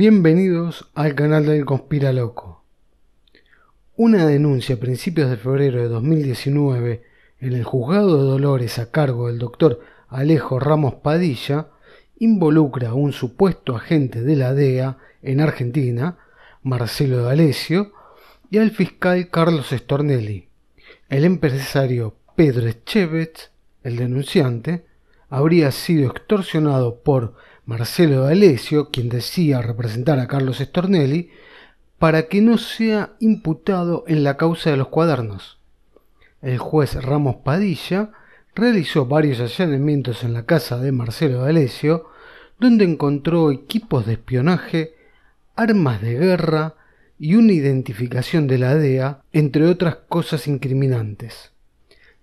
Bienvenidos al canal del Conspira Loco. Una denuncia a principios de febrero de 2019 en el juzgado de Dolores a cargo del doctor Alejo Ramos Padilla involucra a un supuesto agente de la DEA en Argentina, Marcelo D'Alessio, y al fiscal Carlos Stornelli. El empresario Pedro Echevez, el denunciante, habría sido extorsionado por Marcelo D'Alessio, quien decía representar a Carlos Stornelli, para que no sea imputado en la causa de los cuadernos. El juez Ramos Padilla realizó varios allanamientos en la casa de Marcelo D'Alessio, donde encontró equipos de espionaje, armas de guerra y una identificación de la DEA, entre otras cosas incriminantes.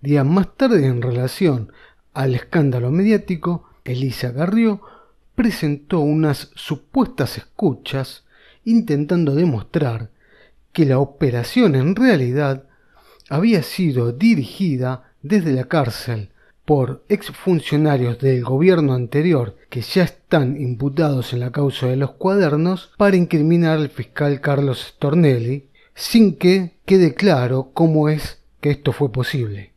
Días más tarde, en relación al escándalo mediático, Elisa Garrió presentó unas supuestas escuchas intentando demostrar que la operación en realidad había sido dirigida desde la cárcel por exfuncionarios del gobierno anterior que ya están imputados en la causa de los cuadernos para incriminar al fiscal Carlos Stornelli, sin que quede claro cómo es que esto fue posible.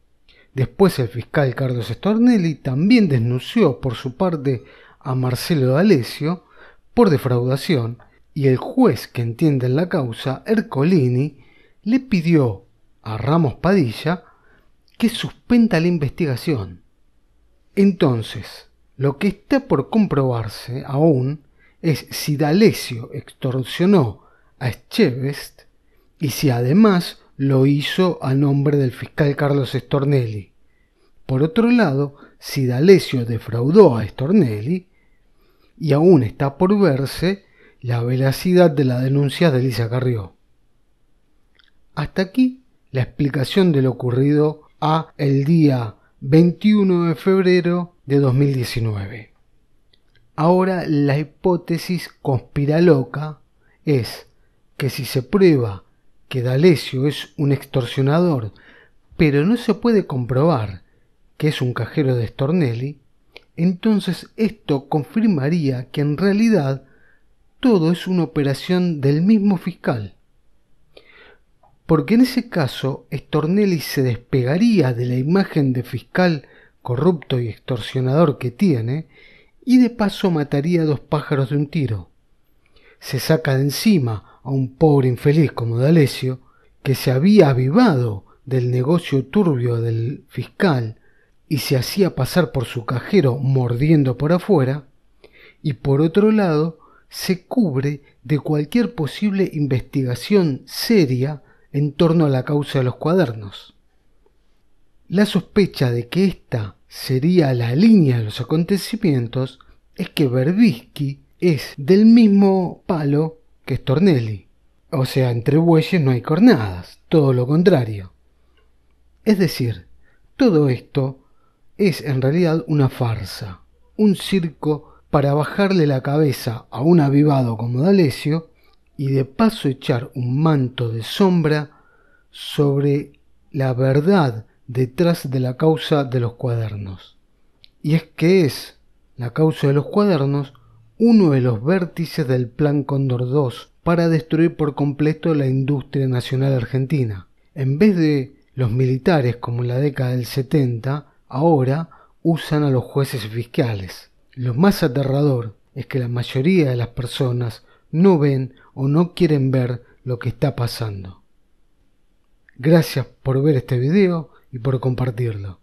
Después el fiscal Carlos Stornelli también denunció por su parte a Marcelo D'Alessio por defraudación y el juez que entiende la causa, Ercolini, le pidió a Ramos Padilla que suspenda la investigación. Entonces, lo que está por comprobarse aún es si D'Alessio extorsionó a Echevest y si además lo hizo a nombre del fiscal Carlos Stornelli. Por otro lado, si D'Alessio defraudó a Stornelli y aún está por verse la veracidad de la denuncia de Elisa Carrió. Hasta aquí la explicación de lo ocurrido a el día 21 de febrero de 2019. Ahora la hipótesis conspiraloca es que si se prueba que D'Alessio es un extorsionador, pero no se puede comprobar que es un cajero de Stornelli, entonces esto confirmaría que en realidad todo es una operación del mismo fiscal. Porque en ese caso Stornelli se despegaría de la imagen de fiscal corrupto y extorsionador que tiene y de paso mataría a dos pájaros de un tiro. Se saca de encima a un pobre infeliz como D'Alessio que se había avivado del negocio turbio del fiscal y se hacía pasar por su cajero mordiendo por afuera, y por otro lado se cubre de cualquier posible investigación seria en torno a la causa de los cuadernos. La sospecha de que esta sería la línea de los acontecimientos es que Berbisky es del mismo palo que Stornelli. O sea, entre bueyes no hay cornadas, todo lo contrario. Es decir, todo esto es en realidad una farsa, un circo para bajarle la cabeza a un avivado como D'Alessio y de paso echar un manto de sombra sobre la verdad detrás de la causa de los cuadernos. Y es que es la causa de los cuadernos uno de los vértices del Plan Cóndor II para destruir por completo la industria nacional argentina. En vez de los militares como en la década del 70, Ahora usan a los jueces fiscales. Lo más aterrador es que la mayoría de las personas no ven o no quieren ver lo que está pasando. Gracias por ver este video y por compartirlo.